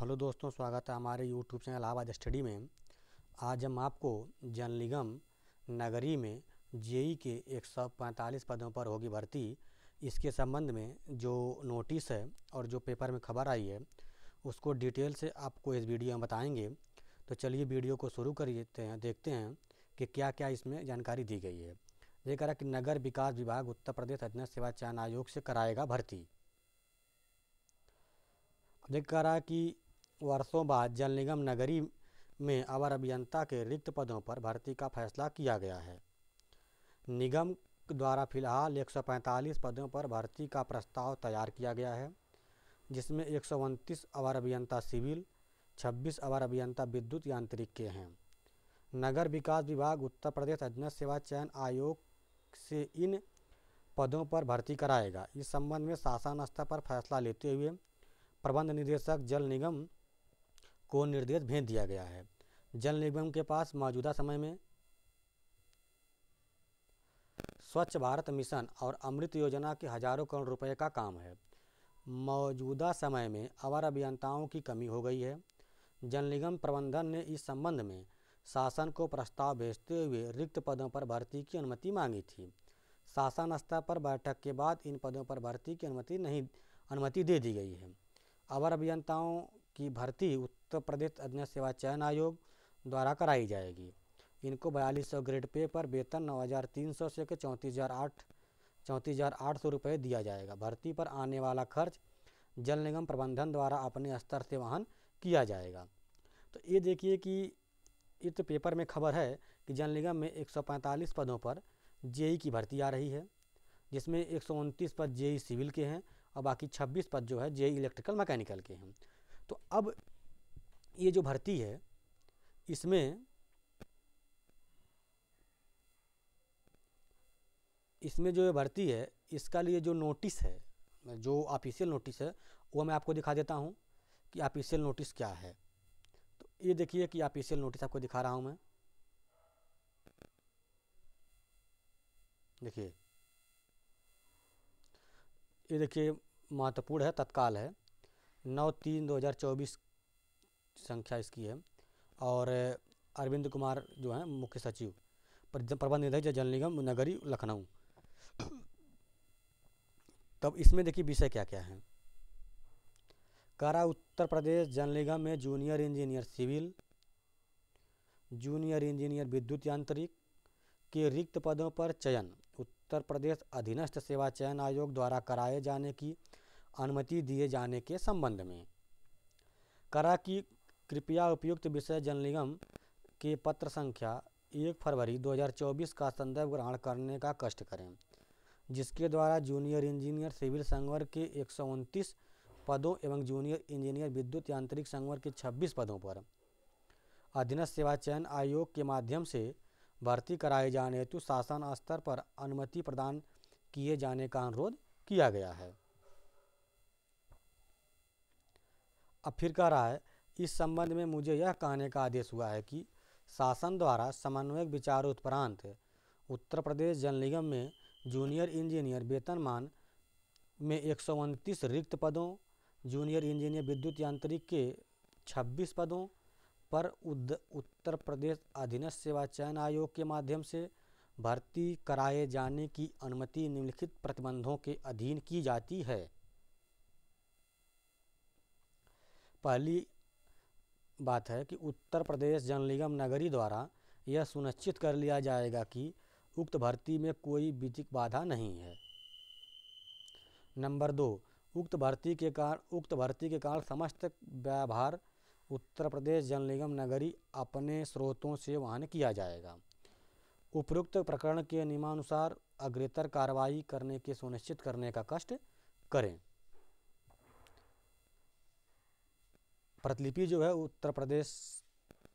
hello दोस्तों स्वागत है हमारे यूट्यूब चैनल इलाहाबाद स्टडी में आज हम आपको जल निगम नगरी में जेई के 145 पदों पर होगी भर्ती इसके संबंध में जो नोटिस है और जो पेपर में खबर आई है उसको डिटेल से आपको इस वीडियो में बताएंगे तो चलिए वीडियो को शुरू करते हैं देखते हैं कि क्या क्या इसमें जानकारी दी गई है ये कह रहा कि नगर विकास विभाग उत्तर प्रदेश अधीन सेवा चयन आयोग से कराएगा भर्ती देख ये कह रहा कि वर्षों बाद जल निगम नगरी में अवर अभियंता के रिक्त पदों पर भर्ती का फैसला किया गया है निगम द्वारा फिलहाल 145 पदों पर भर्ती का प्रस्ताव तैयार किया गया है जिसमें एक अवर अभियंता सिविल 26 अवर अभियंता विद्युत यांत्रिक के हैं नगर विकास विभाग उत्तर प्रदेश अजनत सेवा चयन आयोग से इन पदों पर भर्ती कराएगा इस संबंध में शासन स्तर पर फैसला लेते हुए प्रबंध निदेशक जल निगम को निर्देश भेज दिया गया है जल निगम के पास मौजूदा समय में स्वच्छ भारत मिशन और अमृत योजना के हजारों करोड़ रुपए का काम है मौजूदा समय में अवर अभियंताओं की कमी हो गई है जल निगम प्रबंधन ने इस संबंध में शासन को प्रस्ताव भेजते हुए रिक्त पदों पर भर्ती की अनुमति मांगी थी शासन स्तर पर बैठक के बाद इन पदों पर भर्ती की अनुमति नहीं अनुमति दे दी गई है अवर अभियंताओं की भर्ती उत्तर प्रदेश अग्नि सेवा चयन आयोग द्वारा कराई जाएगी इनको बयालीस सौ ग्रेड पे पर वेतन नौ हज़ार तीन सौ से के चौंतीस हज़ार आठ चौंतीस हज़ार आठ सौ रुपये दिया जाएगा भर्ती पर आने वाला खर्च जल निगम प्रबंधन द्वारा अपने स्तर से वहन किया जाएगा तो ये देखिए कि ये तो पेपर में खबर है कि जल निगम में 145 पदों पर जेई की भर्ती आ रही है जिसमें एक पद जेई सिविल के हैं और बाकी 26 पद जो है जेई इलेक्ट्रिकल मैकेनिकल के हैं तो अब ये जो भर्ती है इसमें इसमें जो ये भर्ती है इसका लिए जो नोटिस है जो ऑफिशियल नोटिस है वो मैं आपको दिखा देता हूँ कि ऑफिशियल नोटिस क्या है तो ये देखिए कि ऑफिशियल नोटिस आपको दिखा रहा हूँ मैं देखिए ये देखिए महत्वपूर्ण है तत्काल है नौ तीन दो हज़ार चौबीस संख्या इसकी है और अरविंद कुमार जो हैं मुख्य सचिव प्रबंध निदेशक जल निगम नगरी लखनऊ तब इसमें देखिए विषय क्या क्या है कारा उत्तर प्रदेश जल निगम में junior engineer civil junior engineer विद्युत यांत्रिक के रिक्त पदों पर चयन उत्तर प्रदेश अधीनस्थ सेवा चयन आयोग द्वारा कराए जाने की अनुमति दिए जाने के संबंध में करा की कृपया उपयुक्त विषय जन निगम के पत्र संख्या एक फरवरी 2024 का संदर्भ ग्रहण करने का कष्ट करें जिसके द्वारा जूनियर इंजीनियर सिविल संवर के एक पदों एवं जूनियर इंजीनियर विद्युत यांत्रिक संवर के 26 पदों पर अधीनस्थ सेवा चयन आयोग के माध्यम से भर्ती कराए जाने हेतु शासन स्तर पर अनुमति प्रदान किए जाने का अनुरोध किया गया है अब फिर कह रहा है इस संबंध में मुझे यह कहने का आदेश हुआ है कि शासन द्वारा समन्वयक विचार उत्परांत उत्तर प्रदेश जल निगम में जूनियर इंजीनियर वेतनमान में एक सौ उनतीस रिक्त पदों जूनियर इंजीनियर विद्युत यांत्रिक के 26 पदों पर उद, उत्तर प्रदेश अधीनस्थ सेवा चयन आयोग के माध्यम से भर्ती कराए जाने की अनुमति निम्नलिखित प्रतिबंधों के अधीन की जाती है पहली बात है कि उत्तर प्रदेश जल निगम नगरी द्वारा यह सुनिश्चित कर लिया जाएगा कि उक्त भर्ती में कोई विधिक बाधा नहीं है नंबर दो उक्त भर्ती के कारण उक्त भर्ती के कारण समस्त व्यवहार उत्तर प्रदेश जल निगम नगरी अपने स्रोतों से वहन किया जाएगा उपरोक्त प्रकरण के नियमानुसार अग्रेतर कार्रवाई करने के सुनिश्चित करने का कष्ट करें प्रतिलिपि जो है उत्तर प्रदेश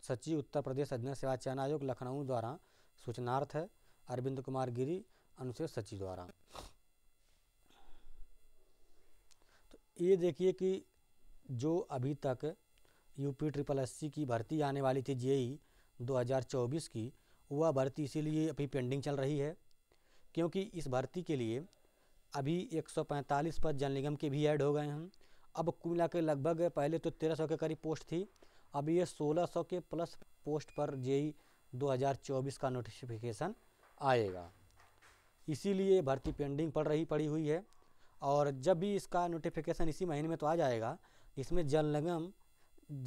सचिव उत्तर प्रदेश अधीन सेवा चयन आयोग लखनऊ द्वारा सूचनार्थ है अरविंद कुमार गिरी अनुशेष सचिव द्वारा तो ये देखिए कि जो अभी तक यूपी ट्रिपल एस की भर्ती आने वाली थी जेई 2024 की वह भर्ती इसीलिए अभी पेंडिंग चल रही है क्योंकि इस भर्ती के लिए अभी 145 पद जल निगम के भी ऐड हो गए हैं अब कुल मिला के लगभग पहले तो तेरह सौ के करीब पोस्ट थी अब ये सोलह सौ के प्लस पोस्ट पर जेई 2024 का नोटिफिकेशन आएगा इसीलिए भर्ती पेंडिंग पड़ रही पड़ी हुई है और जब भी इसका नोटिफिकेशन इसी महीने में तो आ जाएगा इसमें जल निगम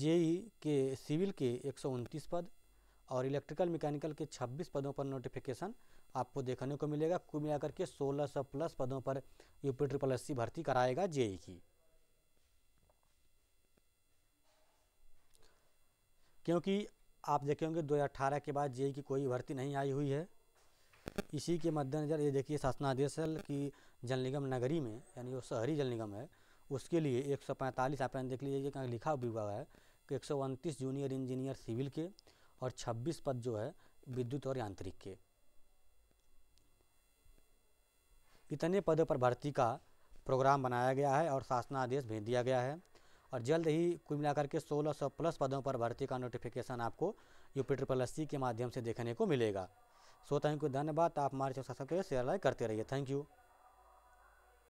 जेई के सिविल के एक पद और इलेक्ट्रिकल मैकेनिकल के 26 पदों पर नोटिफिकेशन आपको देखने को मिलेगा कुल मिलाकर के 1600 प्लस पदों पर यूपी ट्रिपल एस भर्ती कराएगा जेई की क्योंकि आप दो हज़ार 2018 के बाद जे की कोई भर्ती नहीं आई हुई है इसी के मद्देनज़र ये देखिए शासनादेश की जल निगम नगरी में यानी जो शहरी जल निगम है उसके लिए एक सौ पैंतालीस आप देख लीजिए कहाँ लिखा विभाग है कि एक सौ उनतीस जूनियर इंजीनियर सिविल के और छब्बीस पद जो है विद्युत और यांत्रिक के इतने पदों पर भर्ती का प्रोग्राम बनाया गया है और शासनादेश भेज दिया गया है और जल्द ही कुल मिलाकर के 1600 प्लस पदों पर भर्ती का नोटिफिकेशन आपको यूपी ट्रिपल एस के माध्यम से देखने को मिलेगा सो थैंक यू धन्यवाद आप हमारे चैनल सब्सक्राइब शेयर लाइक करते रहिए थैंक यू